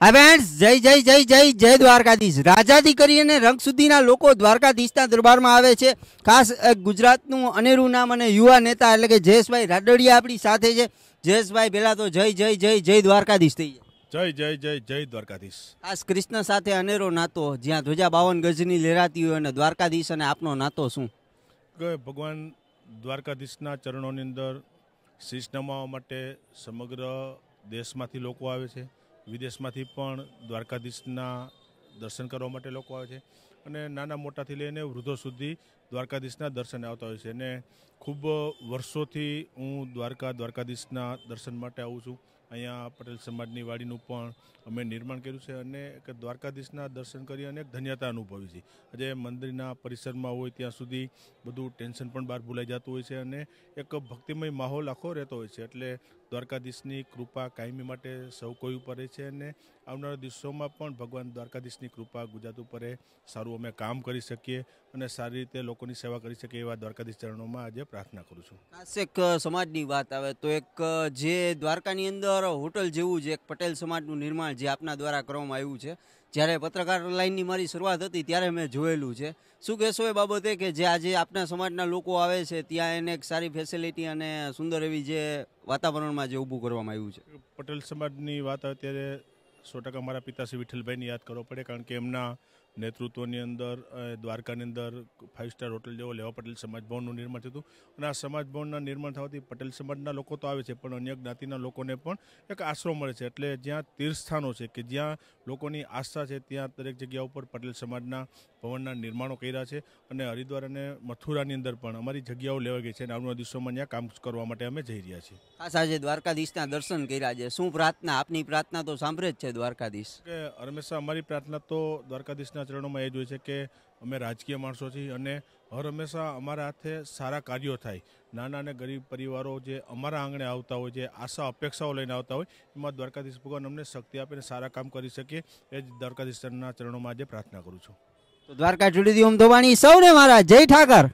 hi friends જય જય જય જય જય દ્વારકાધીશ રાજાથી કરી અને રંગ સુધીના લોકો દ્વારકાધીશના દરબારમાં આવે છે ખાસ ગુજરાતનું અનેરું નામ અને યુવા નેતા એટલે કે જયેશભાઈ રાદડિયા આપણી સાથે છે જયેશભાઈ પહેલાં તો જય જય જય જય દ્વારકાધીશ થઈ જય જય જય જય દ્વારકાધીશ ખાસ કૃષ્ણ સાથે અનેરો નાતો જ્યાં ધ્વજા બાવન ગજની લહેરાતી હોય અને દ્વારકાધીશ અને આપનો નાતો શું ભગવાન દ્વારકાધીશના ચરણોની અંદર શીશ નમાવા માટે સમગ્ર દેશમાંથી લોકો આવે છે વિદેશમાંથી પણ દ્વારકાધીશના દર્શન કરવા માટે લોકો આવે છે અને નાના મોટાથી લઈને વૃદ્ધો સુધી દ્વારકાધીશના દર્શન આવતા હોય છે અને ખૂબ વર્ષોથી હું દ્વારકા દ્વારકાધીશના દર્શન માટે આવું છું અહીંયા પટેલ સમાજની વાડીનું પણ અમે નિર્માણ કર્યું છે અને એક દ્વારકાધીશના દર્શન કરી અને ધન્યતા અનુભવી છે આજે મંદિરના પરિસરમાં હોય ત્યાં સુધી બધું ટેન્શન પણ બહાર ભૂલાઈ જતું હોય છે અને એક ભક્તિમય માહોલ આખો રહેતો હોય છે એટલે દ્વારકાધીશની કૃપા કાયમી માટે સૌ કોઈ ઉપર છે અને આવનારા દિવસોમાં પણ ભગવાન દ્વારકાધીશની કૃપા ગુજરાત ઉપર સારું અમે કામ કરી શકીએ અને સારી રીતે લોકોની સેવા કરી શકીએ એવા દ્વારકાધીશ ચરણોમાં આજે પ્રાર્થના કરું છું એક સમાજની વાત આવે તો એક જે દ્વારકાની અંદર સુંદર હોટલ જેવું જ એક પટેલ સમાજનું નિર્માણ જે આપના દ્વારા કરવામાં આવ્યું છે જ્યારે પત્રકાર લાઇનની મારી શરૂઆત હતી ત્યારે મેં જોયેલું છે શું કહેશો એ બાબતે કે જે આજે આપના સમાજના લોકો આવે છે ત્યાં એને એક સારી ફેસિલિટી અને સુંદર એવી જે વાતાવરણમાં જે ઊભું કરવામાં આવ્યું છે પટેલ સમાજની વાત અત્યારે સો ટકા મારા પિતાશ્રી વિઠ્ઠલભાઈની યાદ કરવો પડે કારણ કે એમના નેતૃત્વની અંદર દ્વારકાની અંદર ફાઇવ સ્ટાર હોટલ જેવો લેવા પટેલ સમાજ ભવનનું નિર્માણ થયું હતું અને આ સમાજ ભવનના નિર્માણ થવાથી પટેલ સમાજના લોકો તો આવે છે પણ અન્ય જ્ઞાતિના લોકોને પણ એક આશરો મળે છે એટલે જ્યાં તીર્થસ્થાનો છે કે જ્યાં લોકોની આસ્થા છે ત્યાં દરેક જગ્યા ઉપર પટેલ સમાજના ભવનના નિર્માણો કર્યા છે અને હરિદ્વાર અને મથુરાની અંદર પણ અમારી જગ્યાઓ લેવા ગઈ છે અને આવનારા દિવસોમાં ત્યાં કામ કરવા માટે અમે જઈ રહ્યા છીએ ખાસ આજે દ્વારકાધીશના દર્શન કર્યા છે શું પ્રાર્થના આપની પ્રાર્થના તો સાંભળે જ છે દ્વારકાધીશ કે હંમેશા અમારી પ્રાર્થના તો દ્વારકાધીશના ચરણોમાં એ જ છે કે અમે રાજકીય માણસો છીએ અને હર હંમેશા અમારા હાથે સારા કાર્યો થાય નાના અને ગરીબ પરિવારો જે અમારા આંગણે આવતા હોય જે આશા અપેક્ષાઓ લઈને આવતા હોય એમાં દ્વારકાધીશ ભગવાન અમને શક્તિ આપીને સારા કામ કરી શકીએ એ જ દ્વારકાધીશના ચરણોમાં આજે પ્રાર્થના કરું છું તો દ્વારકા જુડીદી ઓમ ધોબાણી સૌને મારા જય ઠાકર